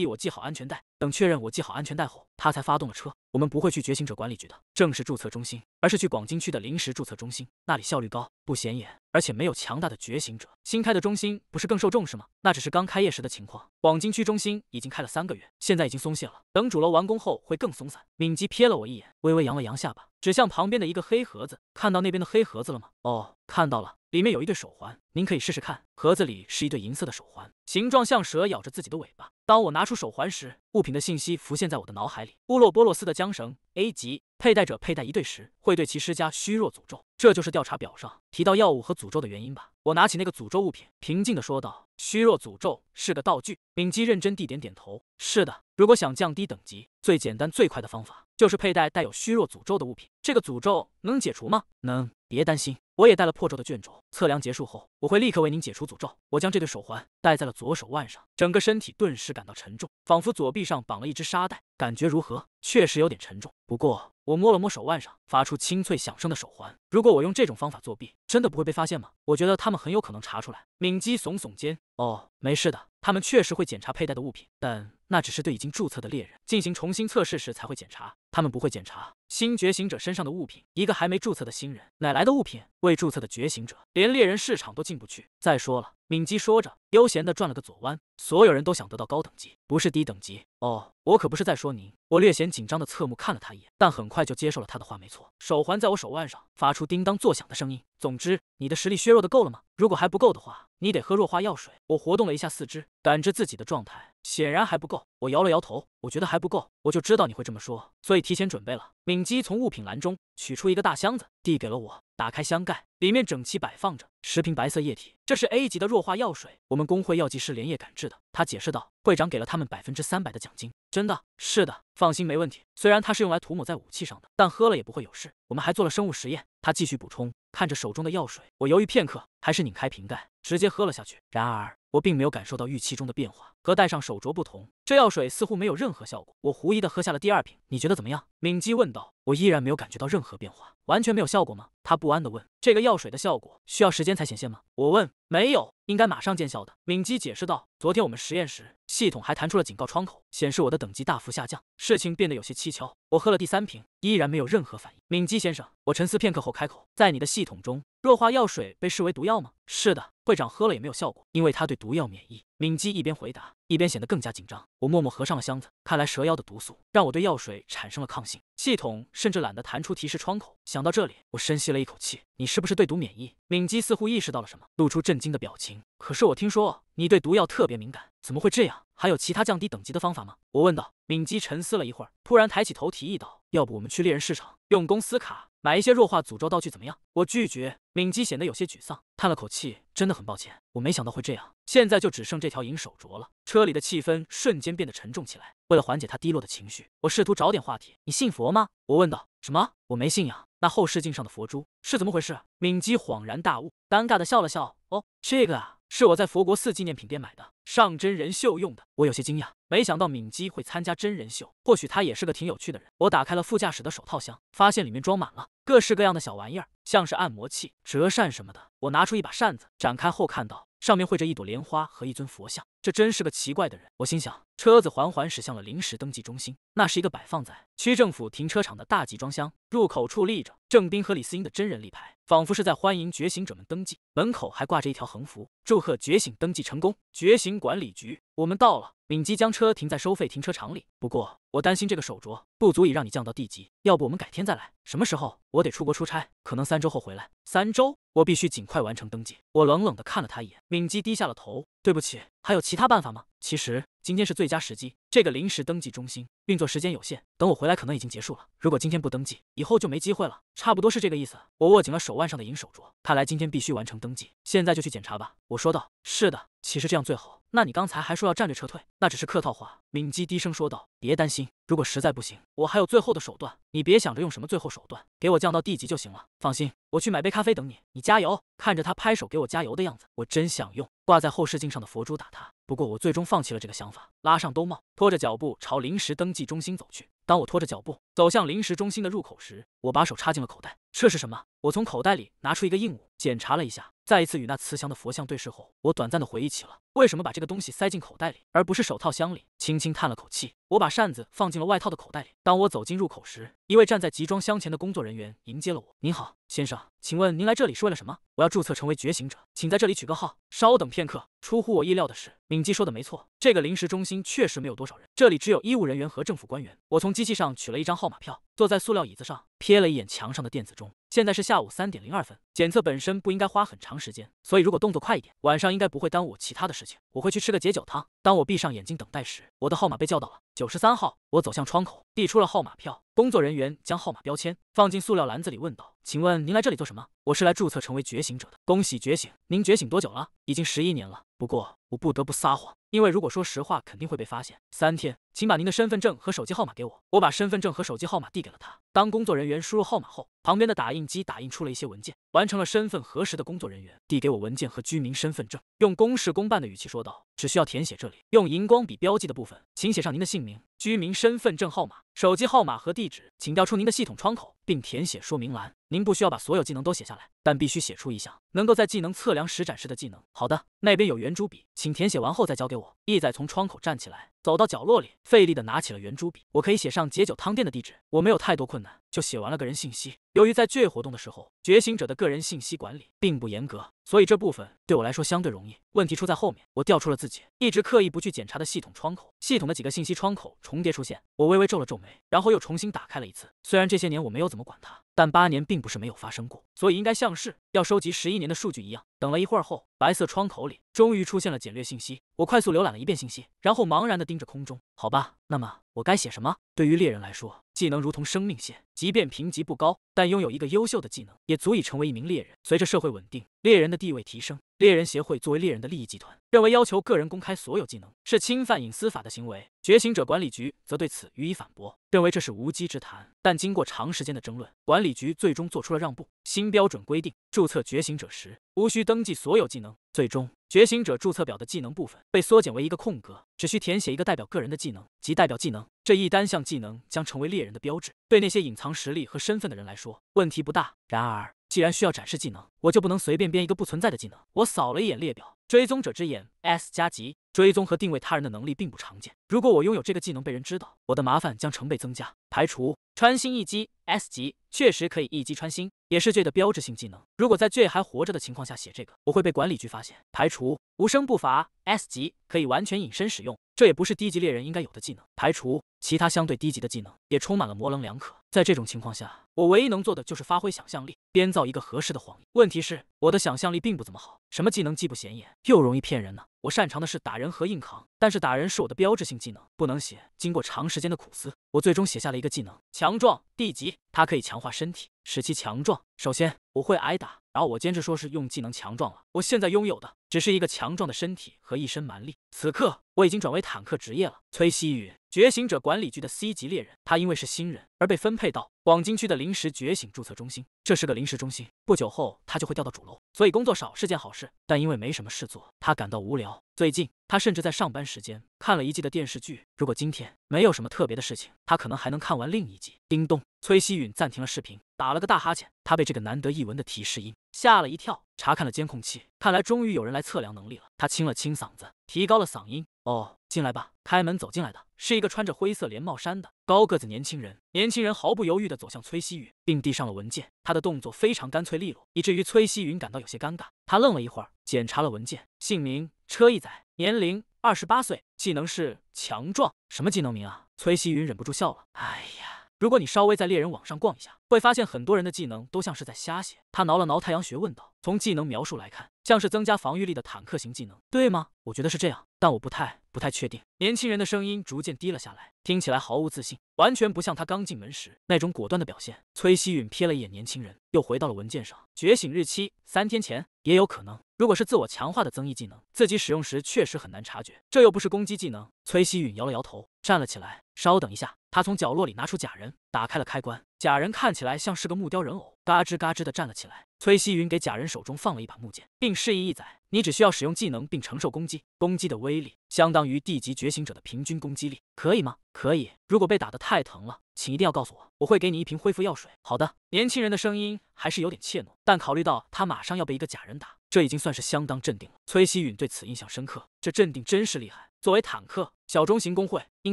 意我系好安全带，等确认我系好安全带后，他才发动了车。我们不会去觉醒者管理局的正式注册中心，而是去广京区的临时注册中心，那里效率高，不显眼，而且没有强大的觉醒者。新开的中心不是更受重视吗？那只是刚开业时的情况。广京区中心已经开了三个月，现在已经松懈了。等主楼完工后会更。更松散。敏吉瞥了我一眼，微微扬了扬下巴，指向旁边的一个黑盒子。看到那边的黑盒子了吗？哦，看到了，里面有一对手环，您可以试试看。盒子里是一对银色的手环，形状像蛇咬着自己的尾巴。当我拿出手环时，物品的信息浮现在我的脑海里：乌洛波洛斯的缰绳，A 级。佩戴者佩戴一对时，会对其施加虚弱诅咒，这就是调查表上提到药物和诅咒的原因吧？我拿起那个诅咒物品，平静地说道：“虚弱诅咒是个道具。”敏姬认真地点点头：“是的，如果想降低等级，最简单最快的方法就是佩戴带有虚弱诅咒的物品。这个诅咒能解除吗？”“能，别担心，我也带了破咒的卷轴。测量结束后，我会立刻为您解除诅咒。”我将这对手环戴在了左手腕上，整个身体顿时感到沉重，仿佛左臂上绑了一只沙袋。感觉如何？确实有点沉重，不过。我摸了摸手腕上发出清脆响声的手环，如果我用这种方法作弊，真的不会被发现吗？我觉得他们很有可能查出来。敏姬耸耸肩，哦，没事的，他们确实会检查佩戴的物品，但那只是对已经注册的猎人进行重新测试时才会检查，他们不会检查。新觉醒者身上的物品，一个还没注册的新人哪来的物品？未注册的觉醒者连猎人市场都进不去。再说了，敏姬说着，悠闲的转了个左弯。所有人都想得到高等级，不是低等级。哦，我可不是在说您。我略显紧张的侧目看了他一眼，但很快就接受了他的话。没错，手环在我手腕上，发出叮当作响的声音。总之，你的实力削弱的够了吗？如果还不够的话。你得喝弱化药水。我活动了一下四肢，感知自己的状态，显然还不够。我摇了摇头，我觉得还不够。我就知道你会这么说，所以提前准备了。敏姬从物品栏中取出一个大箱子，递给了我。打开箱盖，里面整齐摆放着十瓶白色液体，这是 A 级的弱化药水，我们工会药剂师连夜赶制的。他解释道：“会长给了他们百分之三百的奖金。”真的是的，放心没问题。虽然它是用来涂抹在武器上的，但喝了也不会有事。我们还做了生物实验。他继续补充，看着手中的药水，我犹豫片刻，还是拧开瓶盖，直接喝了下去。然而，我并没有感受到预期中的变化。和戴上手镯不同，这药水似乎没有任何效果。我狐疑的喝下了第二瓶。你觉得怎么样？敏姬问道。我依然没有感觉到任何变化，完全没有效果吗？他不安地问。这个药水的效果需要时间才显现吗？我问。没有，应该马上见效的。敏姬解释道。昨天我们实验时，系统还弹出了警告窗口，显示我的等级大幅下降，事情变得有些蹊跷。我喝了第三瓶。依然没有任何反应，敏姬先生，我沉思片刻后开口，在你的系统中，弱化药水被视为毒药吗？是的，会长喝了也没有效果，因为他对毒药免疫。敏姬一边回答，一边显得更加紧张。我默默合上了箱子，看来蛇妖的毒素让我对药水产生了抗性。系统甚至懒得弹出提示窗口。想到这里，我深吸了一口气。你是不是对毒免疫？敏姬似乎意识到了什么，露出震惊的表情。可是我听说你对毒药特别敏感，怎么会这样？还有其他降低等级的方法吗？我问道。敏姬沉思了一会儿，突然抬起头提议道。要不我们去猎人市场，用公司卡买一些弱化诅咒道具怎么样？我拒绝。敏姬显得有些沮丧，叹了口气，真的很抱歉，我没想到会这样。现在就只剩这条银手镯了。车里的气氛瞬间变得沉重起来。为了缓解他低落的情绪，我试图找点话题。你信佛吗？我问道。什么？我没信仰。那后视镜上的佛珠是怎么回事？敏姬恍然大悟，尴尬的笑了笑。哦，这个啊。是我在佛国寺纪念品店买的，上真人秀用的。我有些惊讶，没想到敏姬会参加真人秀，或许她也是个挺有趣的人。我打开了副驾驶的手套箱，发现里面装满了各式各样的小玩意儿，像是按摩器、折扇什么的。我拿出一把扇子，展开后看到。上面绘着一朵莲花和一尊佛像，这真是个奇怪的人。我心想，车子缓缓驶向了临时登记中心，那是一个摆放在区政府停车场的大集装箱，入口处立着郑斌和李思英的真人立牌，仿佛是在欢迎觉醒者们登记。门口还挂着一条横幅，祝贺觉醒登记成功。觉醒管理局，我们到了。敏吉将车停在收费停车场里，不过。我担心这个手镯不足以让你降到地级，要不我们改天再来。什么时候？我得出国出差，可能三周后回来。三周？我必须尽快完成登记。我冷冷地看了他一眼，敏姬低下了头。对不起。还有其他办法吗？其实今天是最佳时机，这个临时登记中心运作时间有限，等我回来可能已经结束了。如果今天不登记，以后就没机会了。差不多是这个意思。我握紧了手腕上的银手镯，看来今天必须完成登记。现在就去检查吧，我说道。是的，其实这样最好。那你刚才还说要战略撤退，那只是客套话。敏姬低声说道。别担心，如果实在不行，我还有最后的手段。你别想着用什么最后手段，给我降到地级就行了。放心。我去买杯咖啡等你，你加油！看着他拍手给我加油的样子，我真想用挂在后视镜上的佛珠打他，不过我最终放弃了这个想法，拉上兜帽，拖着脚步朝临时登记中心走去。当我拖着脚步。走向临时中心的入口时，我把手插进了口袋。这是什么？我从口袋里拿出一个硬物，检查了一下。再一次与那慈祥的佛像对视后，我短暂的回忆起了为什么把这个东西塞进口袋里，而不是手套箱里。轻轻叹了口气，我把扇子放进了外套的口袋里。当我走进入口时，一位站在集装箱前的工作人员迎接了我。您好，先生，请问您来这里是为了什么？我要注册成为觉醒者，请在这里取个号。稍等片刻。出乎我意料的是，敏姬说的没错，这个临时中心确实没有多少人，这里只有医务人员和政府官员。我从机器上取了一张号。号码票坐在塑料椅子上，瞥了一眼墙上的电子钟，现在是下午三点零二分。检测本身不应该花很长时间，所以如果动作快一点，晚上应该不会耽误我其他的事情。我会去吃个解酒汤。当我闭上眼睛等待时，我的号码被叫到了九十三号。我走向窗口，递出了号码票。工作人员将号码标签放进塑料篮子里，问道：“请问您来这里做什么？”“我是来注册成为觉醒者的。”“恭喜觉醒！您觉醒多久了？”“已经十一年了。”“不过我不得不撒谎，因为如果说实话肯定会被发现。”“三天，请把您的身份证和手机号码给我。”我把身份证和手机号码递给了他。当工作人员输入号码后，旁边的打印机打印出了一些文件。完。完成了身份核实的工作人员递给我文件和居民身份证，用公事公办的语气说道：“只需要填写这里用荧光笔标记的部分，请写上您的姓名、居民身份证号码、手机号码和地址，请调出您的系统窗口。”并填写说明栏。您不需要把所有技能都写下来，但必须写出一项能够在技能测量时展示的技能。好的，那边有圆珠笔，请填写完后再交给我。义仔从窗口站起来，走到角落里，费力的拿起了圆珠笔。我可以写上解酒汤店的地址。我没有太多困难，就写完了个人信息。由于在烈活动的时候，觉醒者的个人信息管理并不严格。所以这部分对我来说相对容易，问题出在后面。我调出了自己一直刻意不去检查的系统窗口，系统的几个信息窗口重叠出现，我微微皱了皱眉，然后又重新打开了一次。虽然这些年我没有怎么管它。但八年并不是没有发生过，所以应该像是要收集十一年的数据一样。等了一会儿后，白色窗口里终于出现了简略信息。我快速浏览了一遍信息，然后茫然地盯着空中。好吧，那么我该写什么？对于猎人来说，技能如同生命线，即便评级不高，但拥有一个优秀的技能也足以成为一名猎人。随着社会稳定，猎人的地位提升。猎人协会作为猎人的利益集团，认为要求个人公开所有技能是侵犯隐私法的行为。觉醒者管理局则对此予以反驳，认为这是无稽之谈。但经过长时间的争论，管理局最终做出了让步。新标准规定，注册觉醒者时无需登记所有技能。最终，觉醒者注册表的技能部分被缩减为一个空格，只需填写一个代表个人的技能，即代表技能。这一单项技能将成为猎人的标志。对那些隐藏实力和身份的人来说，问题不大。然而，既然需要展示技能，我就不能随便编一个不存在的技能。我扫了一眼列表，追踪者之眼 S 加级，追踪和定位他人的能力并不常见。如果我拥有这个技能被人知道，我的麻烦将成倍增加。排除穿心一击 S 级，确实可以一击穿心，也是 J 的标志性技能。如果在 J 还活着的情况下写这个，我会被管理局发现。排除无声步伐 S 级，可以完全隐身使用。这也不是低级猎人应该有的技能。排除其他相对低级的技能，也充满了模棱两可。在这种情况下，我唯一能做的就是发挥想象力，编造一个合适的谎言。问题是，我的想象力并不怎么好。什么技能既不显眼又容易骗人呢？我擅长的是打人和硬扛。但是打人是我的标志性技能，不能写。经过长时间的苦思，我最终写下了一个技能：强壮地级。它可以强化身体，使其强壮。首先我会挨打，然后我坚持说是用技能强壮了。我现在拥有的只是一个强壮的身体和一身蛮力。此刻我已经转为坦克职业了。崔希宇。觉醒者管理局的 C 级猎人，他因为是新人而被分配到广京区的临时觉醒注册中心。这是个临时中心，不久后他就会调到主楼，所以工作少是件好事。但因为没什么事做，他感到无聊。最近，他甚至在上班时间看了一季的电视剧。如果今天没有什么特别的事情，他可能还能看完另一季。叮咚！崔希允暂停了视频，打了个大哈欠。他被这个难得一闻的提示音吓了一跳，查看了监控器，看来终于有人来测量能力了。他清了清嗓子，提高了嗓音。哦，进来吧。开门走进来的是一个穿着灰色连帽衫的高个子年轻人。年轻人毫不犹豫地走向崔希云，并递上了文件。他的动作非常干脆利落，以至于崔希云感到有些尴尬。他愣了一会儿，检查了文件，姓名车一仔，年龄二十八岁，技能是强壮。什么技能名啊？崔希云忍不住笑了。哎呀。如果你稍微在猎人网上逛一下，会发现很多人的技能都像是在瞎写。他挠了挠太阳穴，问道：“从技能描述来看，像是增加防御力的坦克型技能，对吗？”“我觉得是这样，但我不太不太确定。”年轻人的声音逐渐低了下来，听起来毫无自信，完全不像他刚进门时那种果断的表现。崔希允瞥了一眼年轻人，又回到了文件上。觉醒日期三天前，也有可能。如果是自我强化的增益技能，自己使用时确实很难察觉。这又不是攻击技能。崔希允摇了摇头，站了起来：“稍等一下。”他从角落里拿出假人，打开了开关。假人看起来像是个木雕人偶，嘎吱嘎吱的站了起来。崔希云给假人手中放了一把木剑，并示意一仔：“你只需要使用技能并承受攻击，攻击的威力相当于地级觉醒者的平均攻击力，可以吗？”“可以。如果被打得太疼了，请一定要告诉我，我会给你一瓶恢复药水。”“好的。”年轻人的声音还是有点怯懦，但考虑到他马上要被一个假人打，这已经算是相当镇定了。崔希云对此印象深刻，这镇定真是厉害。作为坦克小中型工会。应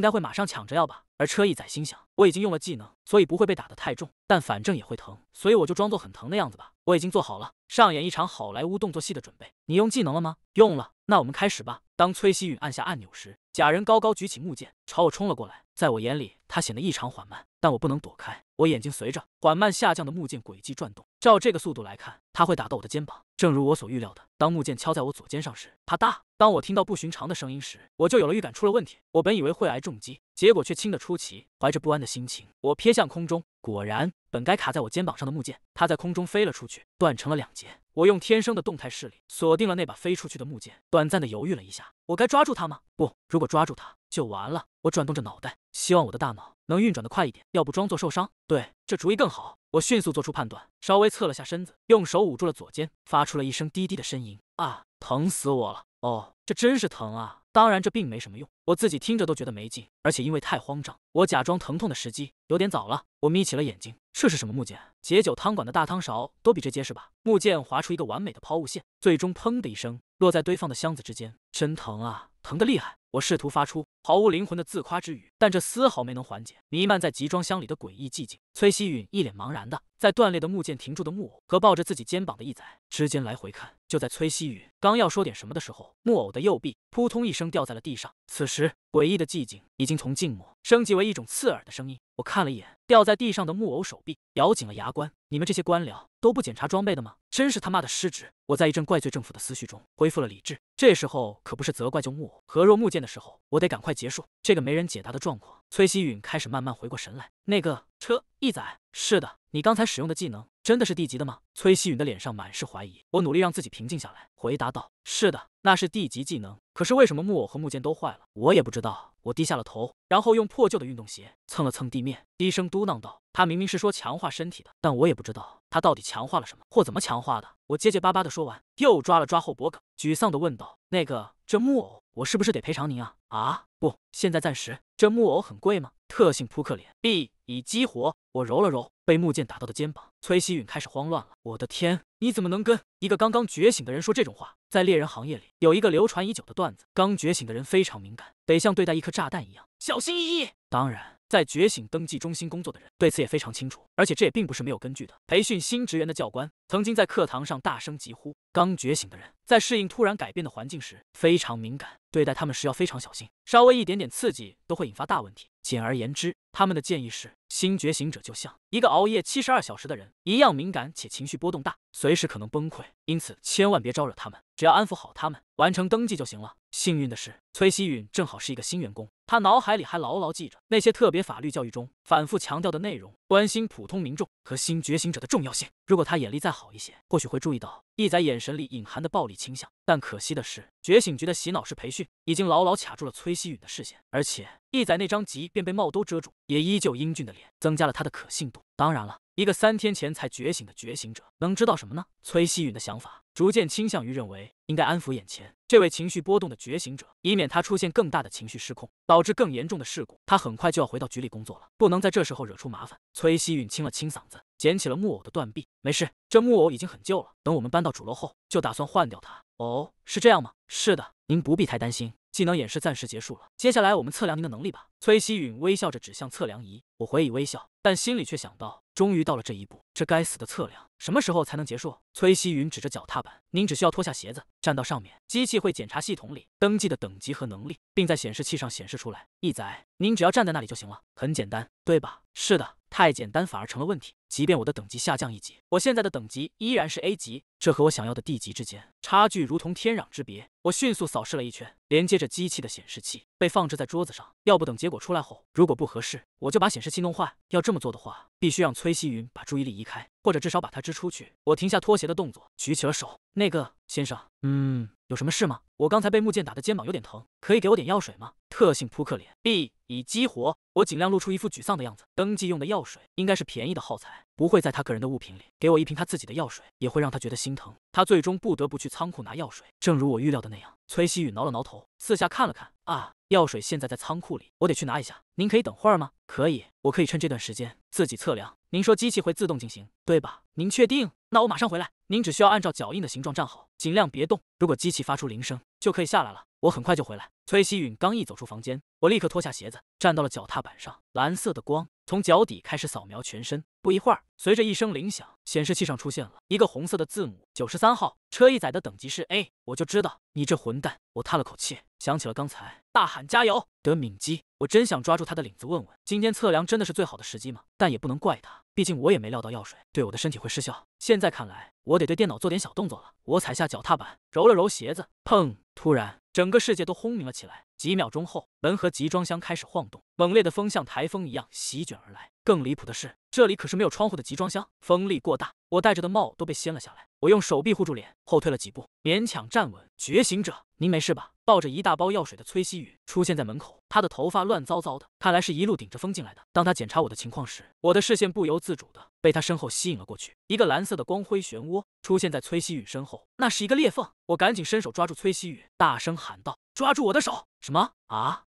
该会马上抢着要吧。而车一仔心想，我已经用了技能，所以不会被打得太重，但反正也会疼，所以我就装作很疼的样子吧。我已经做好了上演一场好莱坞动作戏的准备。你用技能了吗？用了。那我们开始吧。当崔西允按下按钮时，假人高高举起木剑，朝我冲了过来。在我眼里，他显得异常缓慢，但我不能躲开。我眼睛随着缓慢下降的木剑轨迹转动，照这个速度来看，他会打到我的肩膀。正如我所预料的，当木剑敲在我左肩上时，啪嗒！当我听到不寻常的声音时，我就有了预感，出了问题。我本以为会挨重击，结果却轻得出奇。怀着不安的心情，我瞥向空中，果然，本该卡在我肩膀上的木剑，它在空中飞了出去，断成了两截。我用天生的动态视力锁定了那把飞出去的木剑，短暂的犹豫了一下，我该抓住它吗？不，如果抓住它就完了。我转动着脑袋，希望我的大脑。能运转的快一点，要不装作受伤？对，这主意更好。我迅速做出判断，稍微侧了下身子，用手捂住了左肩，发出了一声低低的呻吟：“啊，疼死我了！哦，这真是疼啊！当然，这并没什么用，我自己听着都觉得没劲。而且因为太慌张，我假装疼痛的时机有点早了。”我眯起了眼睛，这是什么木剑？解酒汤馆的大汤勺都比这结实吧？木剑划出一个完美的抛物线，最终砰的一声落在堆放的箱子之间。真疼啊！疼得厉害，我试图发出毫无灵魂的自夸之语，但这丝毫没能缓解弥漫在集装箱里的诡异寂静。崔希允一脸茫然的在断裂的木剑停住的木偶和抱着自己肩膀的义仔之间来回看。就在崔希允刚要说点什么的时候，木偶的右臂扑通一声掉在了地上。此时，诡异的寂静已经从静默升级为一种刺耳的声音。我看了一眼掉在地上的木偶手臂，咬紧了牙关。你们这些官僚都不检查装备的吗？真是他妈的失职！我在一阵怪罪政府的思绪中恢复了理智。这时候可不是责怪就木偶和若木剑的时候，我得赶快结束这个没人解答的状况。崔希允开始慢慢回过神来。那个车一仔，是的，你刚才使用的技能。真的是地级的吗？崔希允的脸上满是怀疑。我努力让自己平静下来，回答道：“是的，那是地级技能。可是为什么木偶和木剑都坏了？我也不知道。”我低下了头，然后用破旧的运动鞋蹭了蹭地面，低声嘟囔道：“他明明是说强化身体的，但我也不知道他到底强化了什么，或怎么强化的。”我结结巴巴的说完，又抓了抓后脖梗，沮丧的问道：“那个，这木偶我是不是得赔偿您啊？”啊！不，现在暂时。这木偶很贵吗？特性扑克脸 B 已激活。我揉了揉被木剑打到的肩膀。崔希允开始慌乱了。我的天，你怎么能跟一个刚刚觉醒的人说这种话？在猎人行业里，有一个流传已久的段子：刚觉醒的人非常敏感，得像对待一颗炸弹一样小心翼翼。当然。在觉醒登记中心工作的人对此也非常清楚，而且这也并不是没有根据的。培训新职员的教官曾经在课堂上大声疾呼：“刚觉醒的人在适应突然改变的环境时非常敏感，对待他们时要非常小心，稍微一点点刺激都会引发大问题。”简而言之，他们的建议是：新觉醒者就像一个熬夜七十二小时的人一样敏感且情绪波动大，随时可能崩溃，因此千万别招惹他们，只要安抚好他们，完成登记就行了。幸运的是，崔希允正好是一个新员工。他脑海里还牢牢记着那些特别法律教育中反复强调的内容，关心普通民众和新觉醒者的重要性。如果他眼力再好一些，或许会注意到义仔眼神里隐含的暴力倾向。但可惜的是，觉醒局的洗脑式培训已经牢牢卡住了崔希允的视线，而且义仔那张即便被帽兜遮住也依旧英俊的脸，增加了他的可信度。当然了，一个三天前才觉醒的觉醒者能知道什么呢？崔希允的想法。逐渐倾向于认为，应该安抚眼前这位情绪波动的觉醒者，以免他出现更大的情绪失控，导致更严重的事故。他很快就要回到局里工作了，不能在这时候惹出麻烦。崔希允清了清嗓子，捡起了木偶的断臂。没事，这木偶已经很旧了。等我们搬到主楼后，就打算换掉它。哦，是这样吗？是的，您不必太担心。技能演示暂时结束了，接下来我们测量您的能力吧。崔希允微笑着指向测量仪，我回以微笑，但心里却想到，终于到了这一步，这该死的测量什么时候才能结束？崔希允指着脚踏板，您只需要脱下鞋子站到上面，机器会检查系统里登记的等级和能力，并在显示器上显示出来。易仔，您只要站在那里就行了，很简单，对吧？是的，太简单反而成了问题。即便我的等级下降一级，我现在的等级依然是 A 级。这和我想要的地级之间差距如同天壤之别。我迅速扫视了一圈，连接着机器的显示器被放置在桌子上。要不等结果出来后，如果不合适，我就把显示器弄坏。要这么做的话，必须让崔希云把注意力移开，或者至少把他支出去。我停下脱鞋的动作，举起了手。那个先生，嗯，有什么事吗？我刚才被木剑打的肩膀有点疼，可以给我点药水吗？特性扑克脸 B 已激活。我尽量露出一副沮丧的样子。登记用的药水应该是便宜的耗材。不会在他个人的物品里给我一瓶他自己的药水，也会让他觉得心疼。他最终不得不去仓库拿药水。正如我预料的那样，崔希允挠了挠头，四下看了看，啊，药水现在在仓库里，我得去拿一下。您可以等会儿吗？可以，我可以趁这段时间自己测量。您说机器会自动进行，对吧？您确定？那我马上回来。您只需要按照脚印的形状站好，尽量别动。如果机器发出铃声，就可以下来了。我很快就回来。崔希允刚一走出房间，我立刻脱下鞋子，站到了脚踏板上，蓝色的光。从脚底开始扫描全身，不一会儿，随着一声铃响，显示器上出现了一个红色的字母九十三号。车一载的等级是 A，我就知道你这混蛋。我叹了口气，想起了刚才大喊加油的敏基，我真想抓住他的领子问问，今天测量真的是最好的时机吗？但也不能怪他，毕竟我也没料到药水对我的身体会失效。现在看来，我得对电脑做点小动作了。我踩下脚踏板，揉了揉鞋子，砰！突然，整个世界都轰鸣了起来。几秒钟后，门和集装箱开始晃动，猛烈的风像台风一样席卷而来。更离谱的是，这里可是没有窗户的集装箱，风力过大，我戴着的帽都被掀了下来。我用手臂护住脸，后退了几步，勉强站稳。觉醒者，您没事吧？抱着一大包药水的崔西雨出现在门口，他的头发乱糟糟的，看来是一路顶着风进来的。当他检查我的情况时，我的视线不由自主的被他身后吸引了过去，一个蓝色的光辉漩涡出现在崔西雨身后，那是一个裂缝。我赶紧伸手抓住崔西雨，大声喊道：“抓住我的手！”什么啊？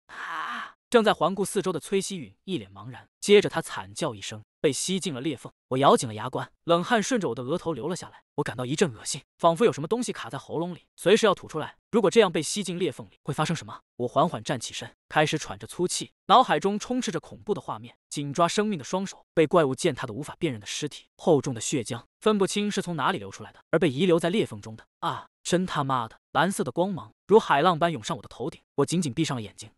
正在环顾四周的崔希允一脸茫然，接着他惨叫一声，被吸进了裂缝。我咬紧了牙关，冷汗顺着我的额头流了下来，我感到一阵恶心，仿佛有什么东西卡在喉咙里，随时要吐出来。如果这样被吸进裂缝里，会发生什么？我缓缓站起身，开始喘着粗气，脑海中充斥着恐怖的画面：紧抓生命的双手，被怪物践踏的无法辨认的尸体，厚重的血浆，分不清是从哪里流出来的，而被遗留在裂缝中的……啊！真他妈的！蓝色的光芒如海浪般涌上我的头顶，我紧紧闭上了眼睛。